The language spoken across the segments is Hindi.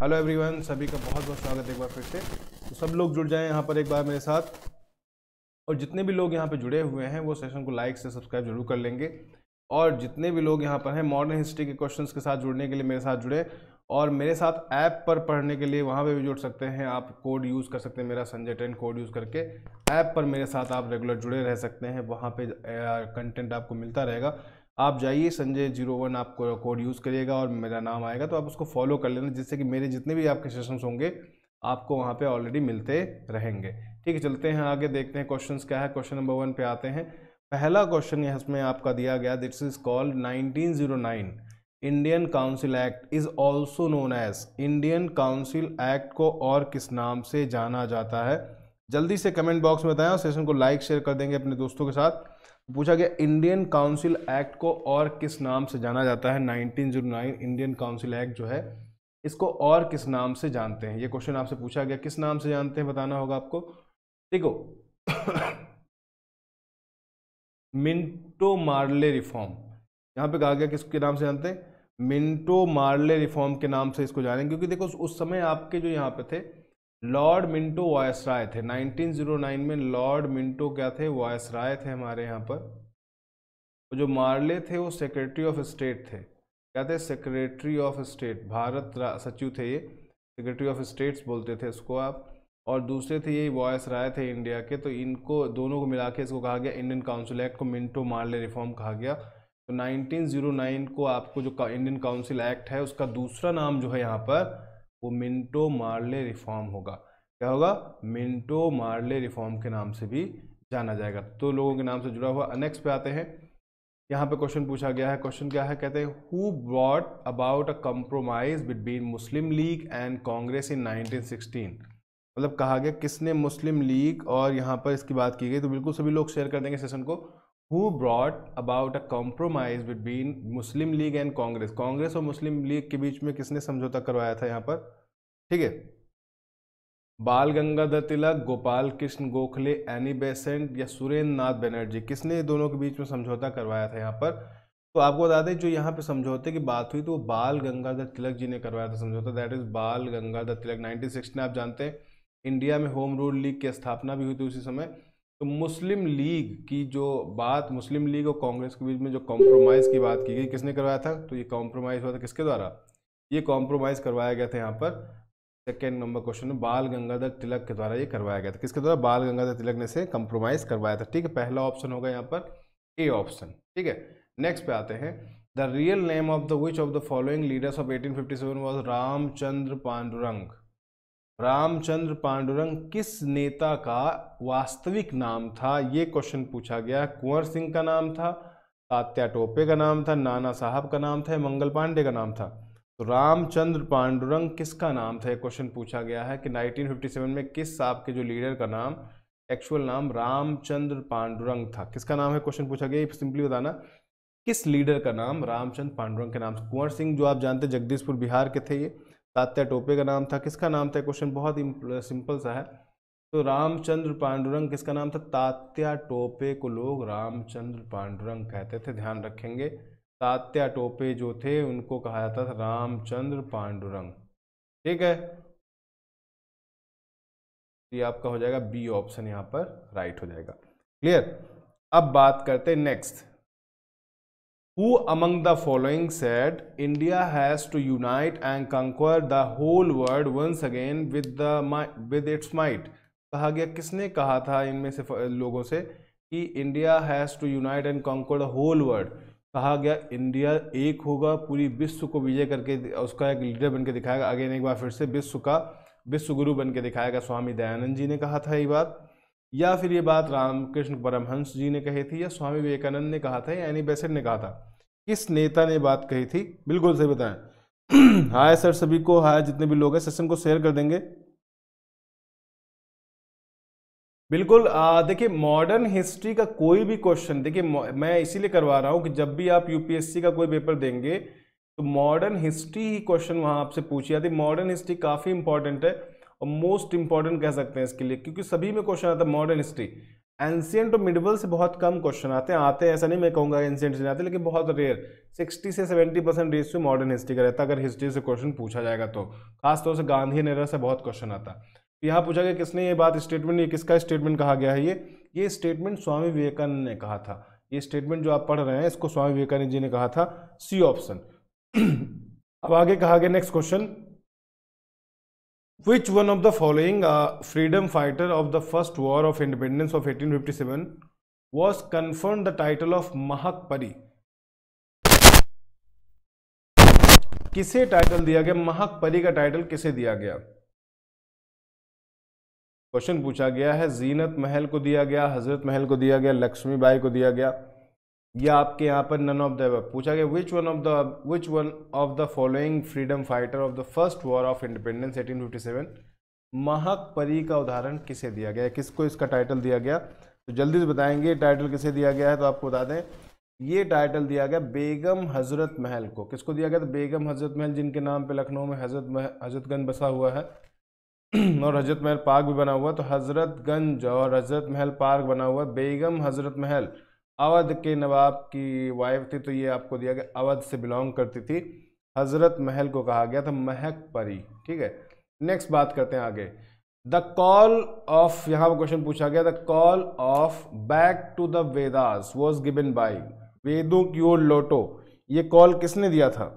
हेलो एवरीवन सभी का बहुत बहुत स्वागत है एक बार फिर से तो सब लोग जुड़ जाएं यहाँ पर एक बार मेरे साथ और जितने भी लोग यहाँ पर जुड़े हुए हैं वो सेशन को लाइक से सब्सक्राइब जरूर कर लेंगे और जितने भी लोग यहाँ पर हैं मॉडर्न हिस्ट्री के क्वेश्चंस के साथ जुड़ने के लिए मेरे साथ जुड़े और मेरे साथ ऐप पर पढ़ने के लिए वहाँ पर भी जुड़ सकते हैं आप कोड यूज़ कर सकते हैं मेरा संजय टेन कोड यूज़ करके ऐप पर मेरे साथ आप रेगुलर जुड़े रह सकते हैं वहाँ पर कंटेंट आपको मिलता रहेगा आप जाइए संजय जीरो वन आप कोड यूज़ करिएगा और मेरा नाम आएगा तो आप उसको फॉलो कर लेना जिससे कि मेरे जितने भी आपके सेशंस होंगे आपको वहाँ पे ऑलरेडी मिलते रहेंगे ठीक है चलते हैं आगे देखते हैं क्वेश्चंस क्या है क्वेश्चन नंबर वन पे आते हैं पहला क्वेश्चन यहाँ इसमें आपका दिया गया it's is called nineteen Indian Council Act is also known as Indian Council Act को और किस नाम से जाना जाता है जल्दी से कमेंट बॉक्स में बताएं और सेशन को लाइक शेयर कर देंगे अपने दोस्तों के साथ पूछा गया इंडियन काउंसिल एक्ट को और किस नाम से जाना जाता है 1909 इंडियन काउंसिल एक्ट जो है इसको और किस नाम से जानते हैं ये क्वेश्चन आपसे पूछा गया किस नाम से जानते हैं बताना होगा आपको देखो मिंटो मार्ले रिफॉर्म यहाँ पे कहा गया किसके नाम से जानते हैं मिंटो मार्ले रिफॉर्म के नाम से इसको जानेंगे क्योंकि देखो उस समय आपके जो यहाँ पे थे लॉर्ड मिंटो राय थे 1909 में लॉर्ड मिंटो क्या थे राय थे हमारे यहाँ पर जो मार्ले थे वो सेक्रेटरी ऑफ स्टेट थे क्या थे सेक्रेटरी ऑफ स्टेट भारत सचिव थे ये सेक्रेटरी ऑफ स्टेट्स बोलते थे इसको आप और दूसरे थे ये वॉयस राय थे इंडिया के तो इनको दोनों को मिला के इसको कहा गया इंडियन काउंसिल एक्ट को मिंटो मार्ले रिफॉर्म कहा गया तो 1909 को आपको जो इंडियन काउंसिल एक्ट है उसका दूसरा नाम जो है यहाँ पर वो मिंटो मार्ले रिफॉर्म होगा क्या होगा मिंटो मार्ले रिफॉर्म के नाम से भी जाना जाएगा तो लोगों के नाम से जुड़ा हुआ अनेक्स पे आते हैं यहाँ पे क्वेश्चन पूछा गया है क्वेश्चन क्या है कहते हैं who brought about a compromise between Muslim League and Congress in 1916 मतलब कहा गया किसने मुस्लिम लीग और यहाँ पर इसकी बात की गई तो बिल्कुल सभी लोग शेयर कर देंगे सेशन को who brought about a compromise between Muslim League and Congress. Congress और मुस्लिम लीग के बीच में किसने समझौता करवाया था यहाँ पर ठीक है बाल गंगाधर तिलक गोपाल कृष्ण गोखले एनी बेसेंट या सुरेंद्र नाथ बनर्जी किसने दोनों के बीच में समझौता करवाया था यहाँ पर तो आपको बता दें जो यहाँ पे समझौते की बात हुई तो वो बाल गंगाधर तिलक जी ने करवाया था समझौता दैट इज बाल गंगाधर तिलक सिक्स में आप जानते हैं इंडिया में होम रूल लीग की स्थापना भी हुई थी उसी समय तो मुस्लिम लीग की जो बात मुस्लिम लीग और कांग्रेस के बीच में जो कॉम्प्रोमाइज़ की बात की गई किसने करवाया था तो ये कॉम्प्रोमाइज़ हुआ था किसके द्वारा ये कॉम्प्रोमाइज़ करवाया गया था यहाँ पर सेकेंड नंबर क्वेश्चन में बाल गंगाधर तिलक के द्वारा ये करवाया गया था किसके द्वारा बाल गंगाधर तिलक ने से कॉम्प्रोमाइज करवाया था ठीक है पहला ऑप्शन होगा यहाँ पर ए ऑप्शन ठीक है नेक्स्ट पे आते हैं the real name of the which of the following leaders of 1857 was Ramchandra Pandurang Ramchandra Pandurang किस नेता का वास्तविक नाम था ये क्वेश्चन पूछा गया कुंवर सिंह का नाम था तात्या टोपे का नाम था नाना साहब का नाम था मंगल पांडे का नाम था तो रामचंद्र पांडुरंग किसका नाम था ये क्वेश्चन पूछा गया है कि 1957 में किस साहब के जो लीडर का नाम एक्चुअल नाम रामचंद्र पांडुरंग था किसका नाम है क्वेश्चन पूछा गया सिंपली बताना किस लीडर का नाम रामचंद्र पांडुरंग के नाम कुंवर सिंह जो आप जानते जगदीशपुर बिहार के थे ये तात्या टोपे का नाम था किसका नाम था क्वेश्चन बहुत सिंपल सा है तो रामचंद्र पांडुरंग किसका नाम था तात्या टोपे को लोग रामचंद्र पांडुरंग कहते थे ध्यान रखेंगे तात्या टोपे जो थे उनको कहा जाता था रामचंद्र पांडुरंग ठीक है ये आपका हो जाएगा बी ऑप्शन यहाँ पर राइट हो जाएगा क्लियर अब बात करते हैं next who among the following set India has to unite and conquer the whole world once again with the with its might कहा गया किसने कहा था इनमें से लोगों से कि India has to unite and conquer the whole world कहा गया इंडिया एक होगा पूरी विश्व को विजय करके उसका एक लीडर बन के दिखाएगा अगेन एक बार फिर से विश्व का विश्व गुरु बन के दिखाएगा स्वामी दयानंद जी ने कहा था ये बात या फिर ये बात रामकृष्ण परमहंस जी ने कही थी या स्वामी विवेकानंद ने कहा था या एनी बेसेंट ने कहा था किस नेता ने बात कही थी बिल्कुल सही बताएं हाय सर सभी को हाय जितने भी लोग हैं सेशन को शेयर कर देंगे बिल्कुल देखिए मॉडर्न हिस्ट्री का कोई भी क्वेश्चन देखिए मैं इसीलिए करवा रहा हूँ कि जब भी आप यूपीएससी का कोई पेपर देंगे तो मॉडर्न हिस्ट्री ही क्वेश्चन वहाँ आपसे पूछी जाती है मॉडर्न हिस्ट्री काफ़ी इंपॉर्टेंट है और मोस्ट इंपॉर्टेंट कह सकते हैं इसके लिए क्योंकि सभी में क्वेश्चन आता है मॉडर्न हिस्ट्री एंशियंट और मिडवल से बहुत कम क्वेश्चन आते हैं आते हैं ऐसा नहीं मैं कहूँगा एंशियंट से आते लेकिन बहुत रेयर 60 से 70 परसेंट रेशियो मॉडर्न हिस्ट्री का रहता है अगर हिस्ट्री से क्वेश्चन पूछा जाएगा तो खासतौर से गांधी नेरा से बहुत क्वेश्चन आता यहाँ पूछा गया किसने ये बात स्टेटमेंट ये किसका स्टेटमेंट कहा गया है ये ये स्टेटमेंट स्वामी विवेकानंद ने कहा था ये स्टेटमेंट जो आप पढ़ रहे हैं इसको स्वामी विवेकानंद जी ने कहा था सी ऑप्शन अब आगे कहा गया next question Which one of the following uh, freedom fighter of the first war of independence of 1857 was conferred the title of Mahak Pari? किसे टाइटल दिया गया महक परी का टाइटल किसे दिया गया क्वेश्चन पूछा गया है जीनत महल को दिया गया हजरत महल को दिया गया लक्ष्मीबाई को दिया गया या आपके यहाँ पर नन ऑफ द पूछा गया which one of the which one of the following freedom fighter of the first war of independence 1857 Mahak परी का उदाहरण किसे दिया गया किसको इसका टाइटल दिया गया तो जल्दी से बताएंगे टाइटल किसे दिया गया है तो आपको बता दें ये टाइटल दिया गया बेगम हजरत महल को किसको दिया गया तो बेगम हजरत महल जिनके नाम पे लखनऊ में हजरत मह हजरतगंज बसा हुआ है और हजरत महल पार्क भी बना हुआ है तो हजरतगंज और हजरत महल पार्क बना हुआ है बेगम हजरत महल अवध के नवाब की वाइफ थी तो ये आपको दिया गया अवध से बिलोंग करती थी हज़रत महल को कहा गया था महक परी ठीक है नेक्स्ट बात करते हैं आगे द कॉल ऑफ यहाँ पर क्वेश्चन पूछा गया the call of back to the Vedas was given by वेदों की ओर लौटो ये कॉल किसने दिया था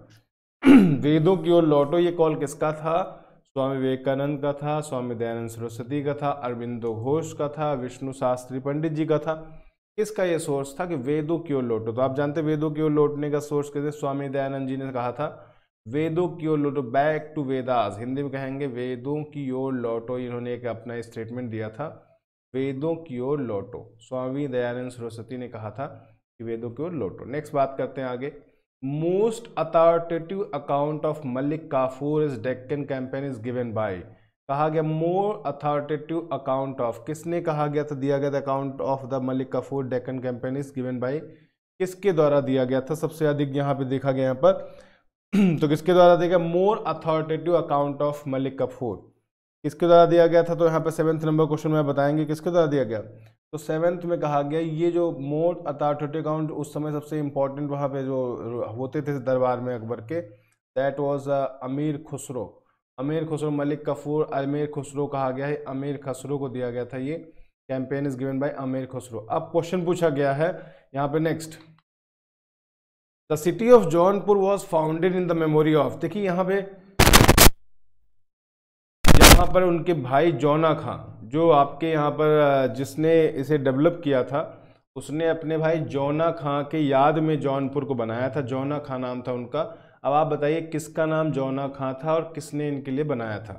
वेदों की ओर लौटो ये कॉल किसका था स्वामी विवेकानंद का था स्वामी दयानंद सरस्वती का था अरविंदो घोष का था विष्णु शास्त्री पंडित जी का था किसका ये सोर्स था कि वेदों की ओर लौटो तो आप जानते वेदों की ओर लौटने का सोर्स कैसे स्वामी दयानंद जी ने कहा था वेदों की ओर लौटो बैक टू वेदास हिंदी में कहेंगे वेदों की ओर लौटो इन्होंने एक अपना स्टेटमेंट दिया था वेदों की ओर लौटो स्वामी दयानंद सरस्वती ने कहा था कि वेदों की ओर लौटो नेक्स्ट बात करते हैं आगे most authoritative account of Malik Kafur is Deccan campaign is given by कहा गया मोर अथॉरिटेटिव अकाउंट ऑफ किसने कहा गया था दिया गया था account of the Malik Kafur Deccan campaign is given by किसके द्वारा दिया गया था सबसे अधिक यहाँ पे देखा गया यहाँ पर तो किसके द्वारा दिया गया more authoritative account of Malik Kafur किसके द्वारा दिया गया था तो यहाँ पे सेवन्थ नंबर क्वेश्चन में बताएंगे किसके द्वारा दिया गया तो सेवन्थ में कहा गया ये जो मोर अथॉरिटेटिव अकाउंट उस समय सबसे इम्पोर्टेंट वहाँ पे जो होते थे दरबार में अकबर के दैट वॉज अमीर खुसरो अमीर खुसरो मलिक कफूर अमीर खुसरो कहा गया है अमीर खसरो को दिया गया था ये कैंपेन इज गिवन बाय अमीर खुसरो अब क्वेश्चन पूछा गया है यहाँ पे next the city of Jaunpur was founded in the memory of देखिए यहाँ पे यहाँ पर उनके भाई जौना खां जो आपके यहाँ पर जिसने इसे डेवलप किया था उसने अपने भाई जौना खां के याद में जौनपुर को बनाया था जौना खां नाम था उनका अब आप बताइए किसका नाम जौना खां था और किसने इनके लिए बनाया था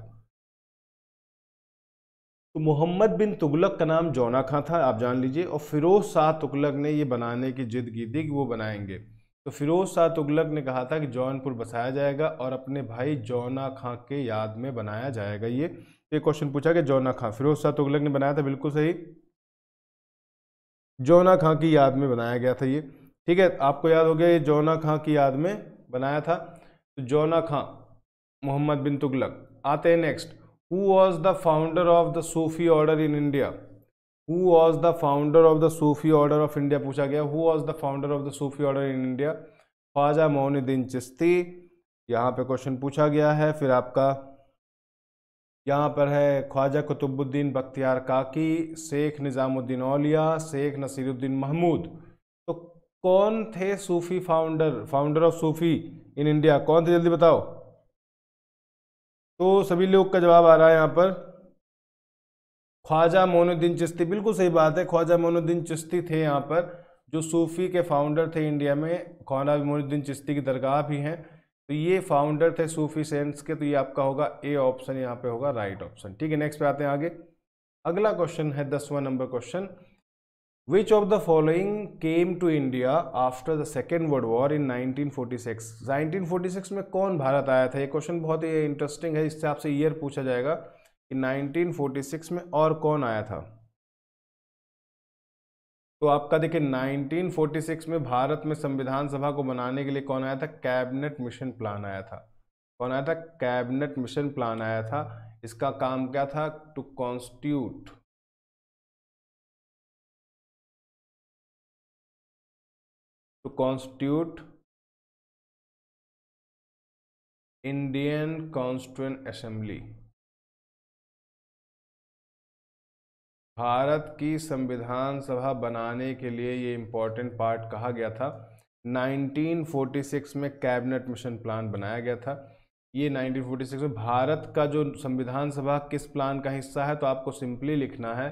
तो मोहम्मद बिन तुगलक का नाम जौना खां था आप जान लीजिए और फिरोज शाह तुगलक ने ये बनाने की जिद की थी कि वो बनाएंगे तो फिरोज शाह तुगलक ने कहा था कि जौनपुर बसाया जाएगा और अपने भाई जौना खां के याद में बनाया जाएगा ये ये तो क्वेश्चन पूछा कि जौना खां फिरोज शाह तुगलक ने बनाया था बिल्कुल सही जौना खां की याद में बनाया गया था ये ठीक है आपको याद हो गया ये जौना खां की याद में बनाया था तो जोना खां मोहम्मद बिन तुगलक आते हैं next who was the founder of the Sufi order in India who was the founder of the Sufi order of India पूछा गया who was the founder of the Sufi order in India Khwaja Moinuddin Chishti यहाँ पे क्वेश्चन पूछा गया है फिर आपका यहाँ पर है ख्वाजा कुतुबुद्दीन बख्तियार काकी शेख निज़ामुद्दीन औलिया शेख नसीरुद्दीन महमूद कौन थे Sufi founder founder of Sufi in India कौन थे जल्दी बताओ तो सभी लोग का जवाब आ रहा है यहाँ पर ख्वाजा मोनुद्दीन चिश्ती बिल्कुल सही बात है ख्वाजा मोनुद्दीन चिश्ती थे यहाँ पर जो सूफी के फाउंडर थे इंडिया में ख्वाजा मोनुद्दीन चिश्ती की दरगाह भी हैं तो ये फाउंडर थे सूफी सेंट्स के तो ये आपका होगा ए ऑप्शन यहाँ पे होगा राइट ऑप्शन ठीक है नेक्स्ट पे आते हैं आगे अगला क्वेश्चन है दसवां number question Which of the following came to India after the Second World War in 1946? 1946 में कौन भारत आया था ये क्वेश्चन बहुत ही इंटरेस्टिंग है इससे आपसे ईयर पूछा जाएगा कि 1946 में और कौन आया था तो आपका देखिए 1946 में भारत में संविधान सभा को बनाने के लिए कौन आया था कैबिनेट मिशन प्लान आया था कौन आया था कैबिनेट मिशन प्लान आया था इसका काम क्या था to constitute to constitute Indian Constituent Assembly Bharat की संविधान सभा बनाने के लिए ये इम्पोर्टेंट पार्ट कहा गया था 1946 में कैबिनेट मिशन प्लान बनाया गया था ये 1946 में भारत का जो संविधान सभा किस प्लान का हिस्सा है तो आपको सिंपली लिखना है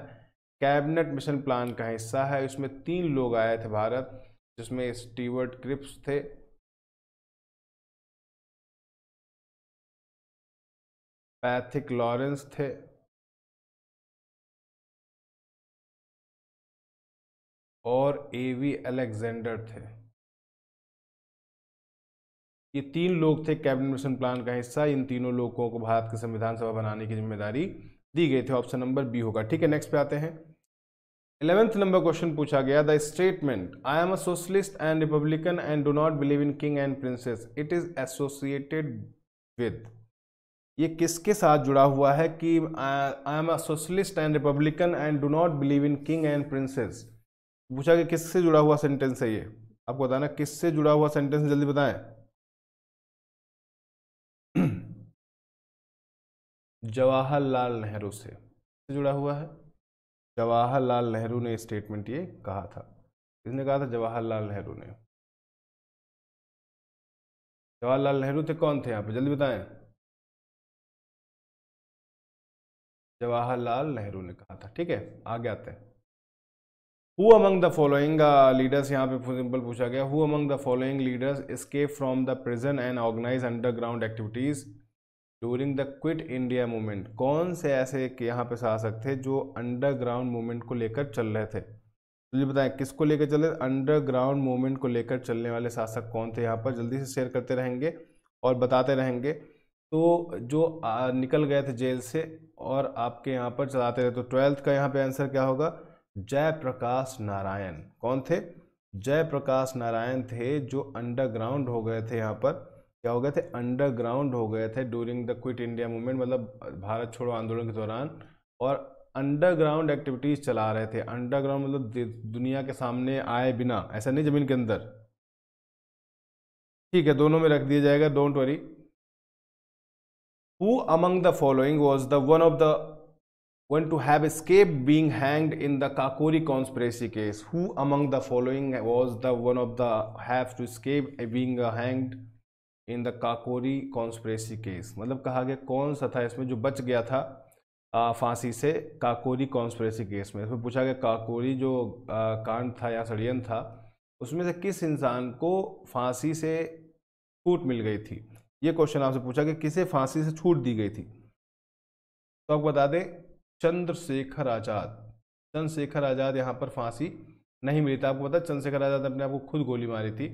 कैबिनेट मिशन प्लान का हिस्सा है इसमें तीन लोग आए थे भारत जिसमें स्टीवर्ट क्रिप्स थे पैथिक लॉरेंस थे और एवी अलेक्जेंडर थे ये तीन लोग थे कैबिनेट मिशन प्लान का हिस्सा इन तीनों लोगों को भारत के संविधान सभा बनाने की जिम्मेदारी दी गई थी ऑप्शन नंबर बी होगा ठीक है नेक्स्ट पे आते हैं इलेवेंथ नंबर क्वेश्चन पूछा गया the statement I am a socialist and republican and do not believe in king and princes it is associated with ये किसके साथ जुड़ा हुआ है कि I am a socialist and republican and do not believe in king and princes पूछा कि किससे जुड़ा हुआ सेंटेंस है ये आपको बताना किससे जुड़ा हुआ सेंटेंस जल्दी बताएं जवाहरलाल नेहरू से जुड़ा हुआ है जवाहरलाल नेहरू ने स्टेटमेंट ये कहा था किसने कहा था जवाहरलाल नेहरू ने जवाहरलाल नेहरू थे कौन थे यहाँ पे जल्दी बताएं जवाहरलाल नेहरू ने कहा था ठीक है आगे आते हैं who among the following leaders यहाँ पे सिंपल पूछा गया who among the following leaders escape from the prison and organise underground activities during the quit India movement कौन से ऐसे यहाँ पे शासक थे जो अंडरग्राउंड मूवमेंट को लेकर चल रहे थे मुझे तो बताएं किसको लेकर चल रहे थे अंडरग्राउंड मूवमेंट को लेकर चलने वाले शासक कौन थे यहाँ पर जल्दी से शेयर करते रहेंगे और बताते रहेंगे तो जो आ, निकल गए थे जेल से और आपके यहाँ पर चलाते रहे तो ट्वेल्थ का यहाँ पे आंसर क्या होगा जयप्रकाश नारायण कौन थे जयप्रकाश नारायण थे जो अंडरग्राउंड हो गए थे यहाँ पर क्या हो गए थे अंडरग्राउंड हो गए थे during the quit India movement मतलब भारत छोड़ो आंदोलन के दौरान और अंडरग्राउंड एक्टिविटीज़ चला रहे थे अंडरग्राउंड मतलब दुनिया के सामने आए बिना ऐसा नहीं ज़मीन के अंदर ठीक है दोनों में रख दिया जाएगा don't worry who among the following was the one of the one to have escape being hanged in the Kakori conspiracy case who among the following was the one of the have to escape being hanged in the Kakori conspiracy case मतलब कहा गया कौन सा था इसमें जो बच गया था फांसी से काकोरी कॉन्स्परेसी केस में इसमें पूछा गया काकोरी जो आ, कांड था या षडयंत्र था उसमें से किस इंसान को फांसी से छूट मिल गई थी ये क्वेश्चन आपसे पूछा कि किसे फांसी से छूट दी गई थी तो आप बता दें चंद्रशेखर आज़ाद चंद्रशेखर आज़ाद यहाँ पर फांसी नहीं मिली थी आपको पता चंद्रशेखर आज़ाद अपने आप को खुद गोली मारी थी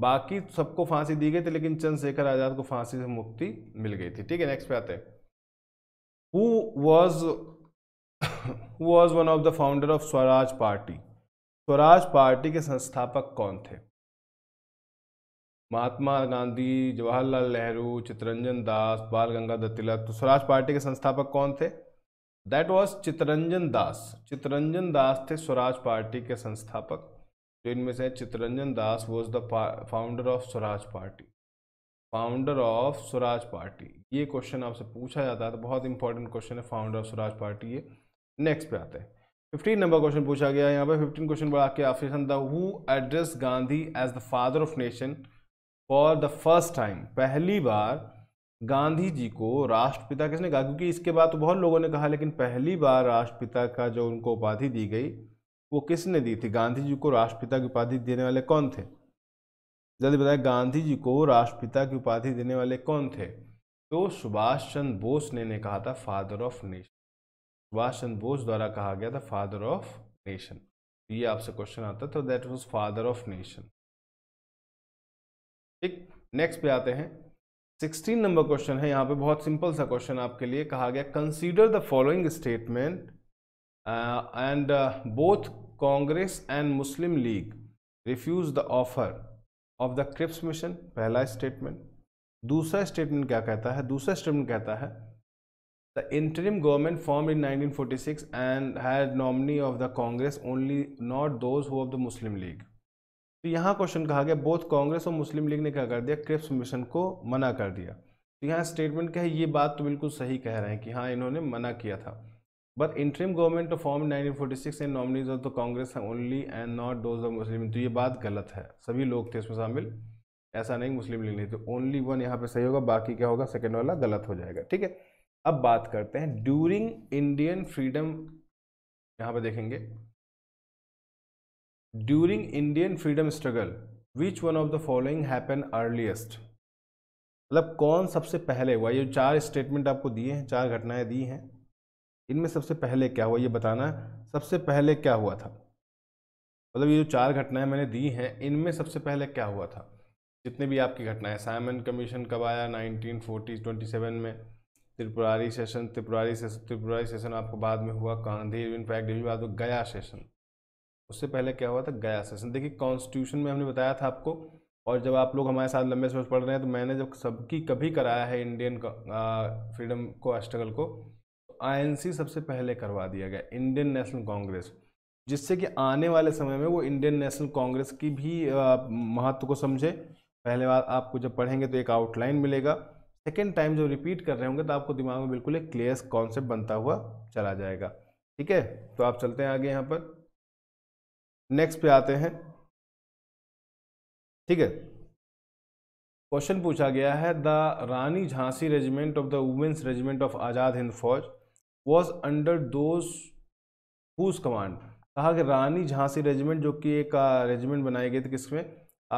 बाकी सबको फांसी दी गई थी लेकिन चंद्रशेखर आज़ाद को फांसी से मुक्ति मिल गई थी ठीक है नेक्स्ट पे आते हैं who was who was one of the founder of Swaraj Party Swaraj Party के संस्थापक कौन थे महात्मा गांधी जवाहरलाल नेहरू चितरंजन दास बाल गंगाधर तिलक तो स्वराज पार्टी के संस्थापक कौन थे दैट वॉज चितरंजन दास चितरंजन दास थे स्वराज पार्टी के संस्थापक तो इनमें से Chittaranjan Das was the founder of Swaraj Party founder of Swaraj Party ये क्वेश्चन आपसे पूछा जाता है तो बहुत इंपॉर्टेंट क्वेश्चन है फाउंडर ऑफ स्वराज पार्टी ये नेक्स्ट पे आते हैं फिफ्टीन नंबर क्वेश्चन पूछा गया यहाँ पे फिफ्टीन क्वेश्चन बढ़ा के option the who address Gandhi as the father of nation for the first time पहली बार गांधी जी को राष्ट्रपिता किसने कहा क्योंकि इसके बाद तो बहुत लोगों ने कहा लेकिन पहली बार राष्ट्रपिता का जो उनको उपाधि दी गई वो किसने दी थी गांधी जी को राष्ट्रपिता की उपाधि देने वाले कौन थे जल्दी बताएं गांधी जी को राष्ट्रपिता की उपाधि देने वाले कौन थे तो सुभाष चंद्र बोस ने, ने कहा था father of nation Subhash Chandra Bose द्वारा कहा गया था फादर ऑफ नेशन ये आपसे क्वेश्चन आता तो that was father of nation ठीक नेक्स्ट पे आते हैं सिक्सटीन नंबर क्वेश्चन है यहाँ पे बहुत सिंपल सा क्वेश्चन आपके लिए कहा गया consider the following statement and both Congress and Muslim League refused the offer of the Cripps mission पहला स्टेटमेंट दूसरा स्टेटमेंट क्या कहता है दूसरा स्टेटमेंट कहता है The interim government formed in 1946 and had nominee of the Congress only, not those who of the Muslim League. तो यहाँ क्वेश्चन कहा गया बोथ कांग्रेस और मुस्लिम लीग ने क्या कर दिया क्रिप्स मिशन को मना कर दिया तो यहाँ स्टेटमेंट क्या है ये बात तो बिल्कुल सही कह रहे हैं कि हाँ इन्होंने मना किया था but government but form nineteen forty six and nominees of the Congress only and not those of Muslim तो ये बात गलत है सभी लोग थे इसमें शामिल ऐसा नहीं मुस्लिम लीग नहीं तो ओनली वन यहाँ पे सही होगा बाकी क्या होगा सेकेंड वाला गलत हो जाएगा ठीक है अब बात करते हैं ड्यूरिंग इंडियन फ्रीडम यहाँ पे देखेंगे during Indian freedom struggle which one of the following happen earliest मतलब कौन सबसे पहले हुआ ये चार स्टेटमेंट आपको दिए हैं चार घटनाएं दी हैं इनमें सबसे पहले क्या हुआ ये बताना सबसे पहले क्या हुआ था मतलब ये जो चार घटनाएं मैंने दी हैं इनमें सबसे पहले क्या हुआ था जितने भी आपकी घटनाएं साइमन कमीशन कब आया नाइनटीन फोर्टी ट्वेंटी सेवन में Tripurari session Tripurari session Tripurari session आपको बाद में हुआ गांधी इनफैक्ट भी बाद में गया सेशन उससे पहले क्या हुआ था गया सेशन देखिए कॉन्स्टिट्यूशन में हमने बताया था आपको और जब आप लोग हमारे साथ लंबे समय पढ़ रहे हैं तो मैंने जब सबकी कभी कराया है इंडियन फ्रीडम को स्ट्रगल को आईएनसी सबसे पहले करवा दिया गया इंडियन नेशनल कांग्रेस जिससे कि आने वाले समय में वो इंडियन नेशनल कांग्रेस की भी महत्व को समझे पहले बार आपको जब पढ़ेंगे तो एक आउटलाइन मिलेगा सेकेंड टाइम जब रिपीट कर रहे होंगे तो आपको दिमाग में बिल्कुल एक क्लियर कॉन्सेप्ट बनता हुआ चला जाएगा ठीक है तो आप चलते हैं आगे यहाँ पर नेक्स्ट पे आते हैं ठीक है क्वेश्चन पूछा गया है the Rani Jhansi regiment of the women's regiment of Azad Hind Fauj was under those whose command कहा कि रानी झांसी रेजिमेंट जो कि एक रेजिमेंट बनाई गई थी किसमें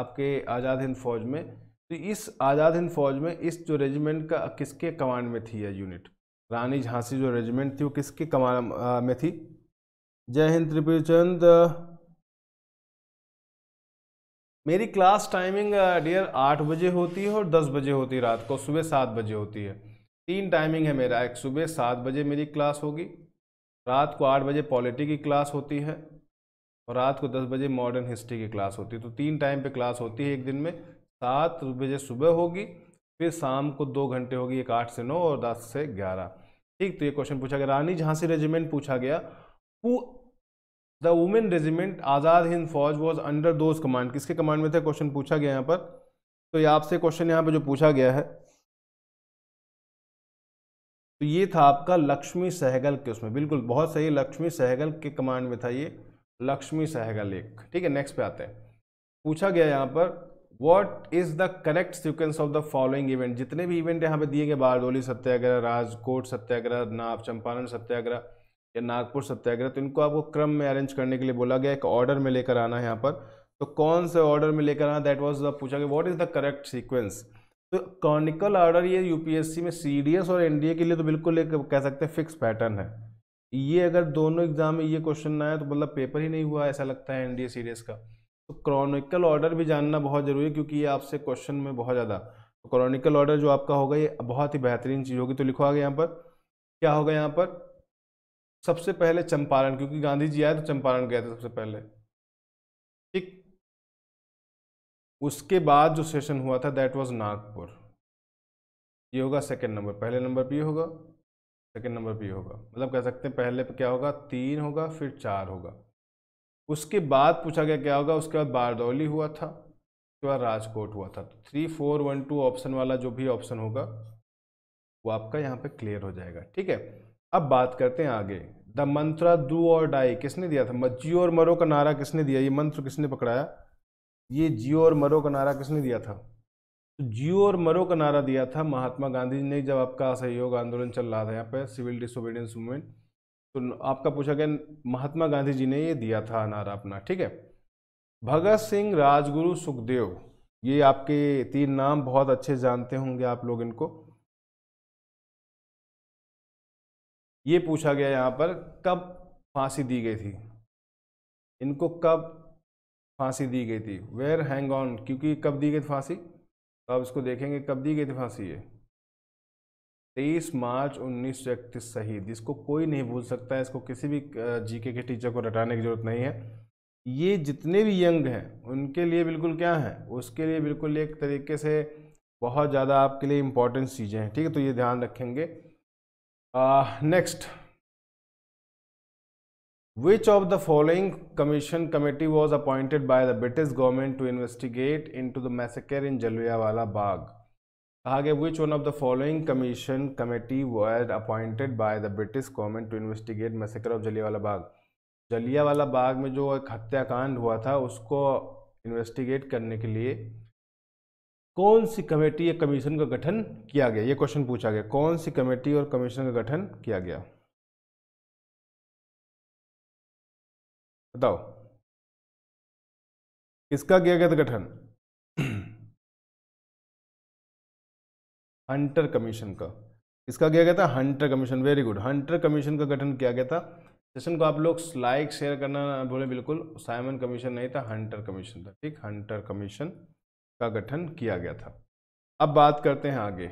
आपके आज़ाद हिंद फौज में तो इस आज़ाद हिंद फौज में इस जो रेजिमेंट का किसके कमांड में थी यह यूनिट रानी झांसी जो रेजिमेंट थी वो किसके कमांड में थी जय हिंद त्रिपुरी चंद मेरी क्लास टाइमिंग डियर आठ बजे होती है और दस बजे होती है रात को सुबह सात बजे होती है तीन टाइमिंग है मेरा एक सुबह सात बजे मेरी क्लास होगी रात को आठ बजे पॉलिटी की क्लास होती है और रात को दस बजे मॉडर्न हिस्ट्री की क्लास होती है तो तीन टाइम पे क्लास होती है एक दिन में सात बजे सुबह होगी फिर शाम को दो घंटे होगी एक आठ से नौ और दस से ग्यारह ठीक तो ये क्वेश्चन पूछा गया रानी झांसी रेजिमेंट पूछा गया वो the women regiment Azad Hind Fauj was under those command किसके कमांड में थे क्वेश्चन पूछा गया यहाँ पर तो ये आपसे क्वेश्चन यहाँ पर जो पूछा गया है तो ये था आपका लक्ष्मी सहगल के उसमें बिल्कुल बहुत सही लक्ष्मी सहगल के कमांड में था ये लक्ष्मी सहगल एक ठीक है नेक्स्ट पे आते हैं पूछा गया यहाँ पर what is the correct sequence of the following event जितने भी इवेंट यहाँ पे दिए गए बारडोली सत्याग्रह राजकोट सत्याग्रह नाव चंपारण सत्याग्रह या नागपुर सत्याग्रह तो इनको आपको क्रम में अरेंज करने के लिए बोला गया एक ऑर्डर में लेकर आना है यहाँ पर तो कौन से ऑर्डर में लेकर आना दैट वॉज द पूछा गया what is the correct sequence तो कॉनिकल ऑर्डर ये यूपीएससी में सीडीएस और एनडीए के लिए तो बिल्कुल एक कह सकते हैं फिक्स पैटर्न है ये अगर दोनों एग्जाम में ये क्वेश्चन ना आया तो मतलब पेपर ही नहीं हुआ ऐसा लगता है एनडीए सीडीएस का तो क्रॉनिकल ऑर्डर भी जानना बहुत ज़रूरी है क्योंकि ये आपसे क्वेश्चन में बहुत ज़्यादा तो क्रॉनिकल ऑर्डर जो आपका होगा ये बहुत ही बेहतरीन चीज़ होगी तो लिखो आगे यहाँ पर क्या होगा यहाँ पर सबसे पहले चंपारण क्योंकि गांधी जी आए तो चंपारण गए थे सबसे पहले उसके बाद जो सेशन हुआ था दैट वाज नागपुर ये होगा सेकंड नंबर पहले नंबर पे होगा सेकंड नंबर पे होगा मतलब कह सकते हैं पहले पे क्या होगा तीन होगा फिर चार होगा उसके बाद पूछा गया क्या होगा उसके बाद बारदौली हुआ था उसके बाद राजकोट हुआ था तो three four one two option वाला जो भी ऑप्शन होगा वो आपका यहाँ पे क्लियर हो जाएगा ठीक है अब बात करते हैं आगे द मंत्रा दू और डाई किसने दिया था मज्जी और मरो का नारा किसने दिया ये मंत्र किसने पकड़ाया ये जियो और मरो का नारा किसने दिया था तो जियो और मरो का नारा दिया था महात्मा गांधी जी ने जब आपका असहयोग आंदोलन चल रहा था यहाँ पे सिविल डिसोबीडियंस मूवमेंट तो आपका पूछा गया महात्मा गांधी जी ने ये दिया था नारा अपना ठीक है भगत सिंह राजगुरु सुखदेव ये आपके तीन नाम बहुत अच्छे जानते होंगे आप लोग इनको ये पूछा गया यहाँ पर कब फांसी दी गई थी इनको कब फांसी दी गई थी वेयर हैंग ऑन क्योंकि कब दी गई थी फांसी तो आप इसको देखेंगे कब दी गई थी फांसी ये तेईस मार्च उन्नीस सौ इकतीस शहीद इसको कोई नहीं भूल सकता है इसको किसी भी जीके के टीचर को रटाने की जरूरत नहीं है ये जितने भी यंग हैं उनके लिए बिल्कुल क्या है उसके लिए बिल्कुल एक तरीके से बहुत ज़्यादा आपके लिए इम्पोर्टेंट चीज़ें हैं ठीक है तो ये ध्यान रखेंगे next uh, Which of the following commission committee was appointed by the British government to investigate into the massacre in Jallianwala Bagh? कहा गया which one of the following commission committee was appointed by the British government to investigate massacre of Jallianwala Bagh? Jallianwala बाग में जो एक हत्याकांड हुआ था उसको इन्वेस्टिगेट करने के लिए कौन सी कमेटी या कमीशन का गठन किया गया ये क्वेश्चन पूछा गया कौन सी कमेटी और कमीशन का गठन किया गया बताओ किसका किया गया था गठन हंटर कमीशन का इसका किया गया था Hunter commission very good Hunter commission का गठन किया गया था सेशन को आप लोग लाइक शेयर करना बोले बिल्कुल साइमन कमीशन नहीं था हंटर कमीशन था ठीक हंटर कमीशन का गठन किया गया था अब बात करते हैं आगे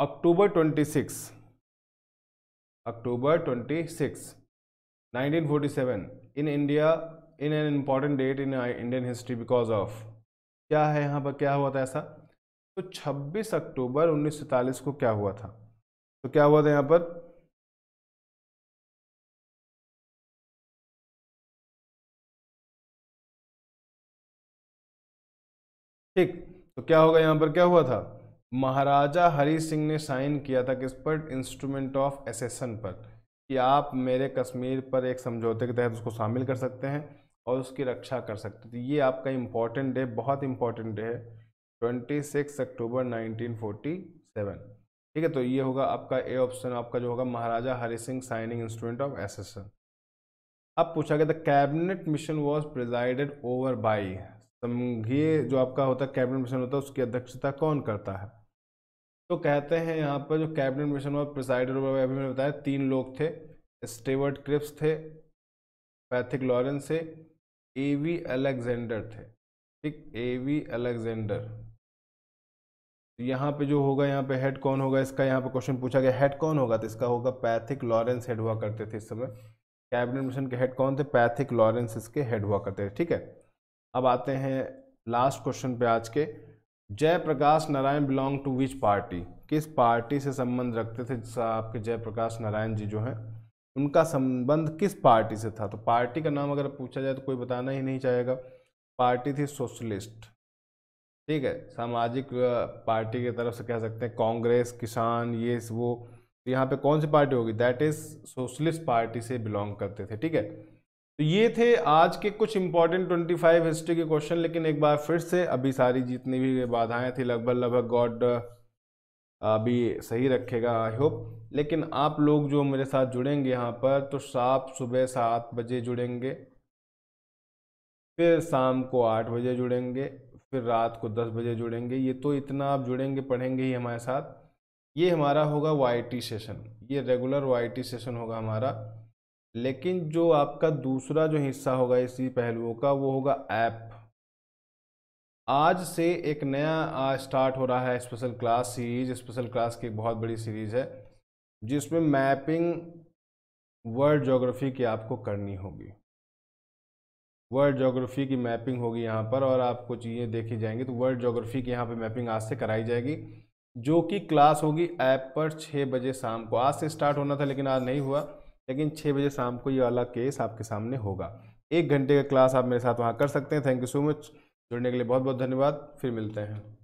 अक्टूबर 26 October 26, 1947 in India in an important date in Indian history because of क्या है यहाँ पर क्या हुआ था ऐसा तो 26 अक्टूबर 1947 को क्या हुआ था तो क्या हुआ था यहाँ पर ठीक तो क्या होगा यहाँ पर क्या हुआ था महाराजा हरि सिंह ने साइन किया था किस पर इंस्ट्रूमेंट ऑफ एसेसन पर कि आप मेरे कश्मीर पर एक समझौते के तहत उसको शामिल कर सकते हैं और उसकी रक्षा कर सकते तो ये आपका इम्पॉर्टेंट डे बहुत इम्पॉर्टेंट डे है twenty six October nineteen forty seven ठीक है तो ये होगा आपका ए ऑप्शन आपका जो होगा Maharaja Hari Singh signing instrument of accession अब पूछा गया था cabinet mission was presided over by संघीय जो आपका होता है कैबिनेट मिशन होता है उसकी अध्यक्षता कौन करता है तो कहते हैं यहाँ पर जो कैबिनेट मिशन और प्रिसाइडर अभी मैंने बताया तीन लोग थे स्टेवर्ट क्रिप्स थे पैथिक लॉरेंस थे ए वी अलेक्जेंडर थे ठीक ए वी अलेक्जेंडर तो यहाँ पे जो होगा यहाँ पे हेड कौन होगा इसका यहाँ पे क्वेश्चन पूछा गया हेड कौन होगा तो इसका होगा पैथिक लॉरेंस हेड हुआ करते थे इस समय कैबिनेट मिशन के हेड कौन थे पैथिक लॉरेंस इसके हेड हुआ करते थे ठीक है अब आते हैं लास्ट क्वेश्चन पे आज के Jayaprakash Narayan belong to which party किस पार्टी से संबंध रखते थे आपके जयप्रकाश नारायण जी जो हैं उनका संबंध किस पार्टी से था तो पार्टी का नाम अगर पूछा जाए तो कोई बताना ही नहीं चाहेगा पार्टी थी सोशलिस्ट ठीक है सामाजिक पार्टी की तरफ से कह सकते हैं कांग्रेस किसान ये वो तो यहाँ पे कौन सी पार्टी होगी दैट इज़ सोशलिस्ट पार्टी से बिलोंग करते थे ठीक है तो ये थे आज के कुछ इंपॉर्टेंट 25 हिस्ट्री के क्वेश्चन लेकिन एक बार फिर से अभी सारी जितनी भी बाधाएं थी लगभग लगभग गॉड अभी सही रखेगा आई होप लेकिन आप लोग जो मेरे साथ जुड़ेंगे यहाँ पर तो साफ सुबह सात बजे जुड़ेंगे फिर शाम को आठ बजे जुड़ेंगे फिर रात को दस बजे जुड़ेंगे ये तो इतना आप जुड़ेंगे पढ़ेंगे ही हमारे साथ ये हमारा होगा वाई सेशन ये रेगुलर वाई सेशन होगा हमारा लेकिन जो आपका दूसरा जो हिस्सा होगा इसी पहलुओं का वो होगा ऐप आज से एक नया स्टार्ट हो रहा है special class series special class की एक बहुत बड़ी सीरीज़ है जिसमें मैपिंग वर्ल्ड जोग्राफी की आपको करनी होगी वर्ल्ड जोग्राफी की मैपिंग होगी यहाँ पर और आपको चीज़ें देखी जाएंगी तो वर्ल्ड जोग्राफी की यहाँ पर मैपिंग आज से कराई जाएगी जो कि क्लास होगी ऐप पर छः बजे शाम को आज से स्टार्ट होना था लेकिन आज नहीं हुआ लेकिन छः बजे शाम को ये वाला केस आपके सामने होगा एक घंटे का क्लास आप मेरे साथ वहाँ कर सकते हैं थैंक यू सो मच जुड़ने के लिए बहुत बहुत धन्यवाद फिर मिलते हैं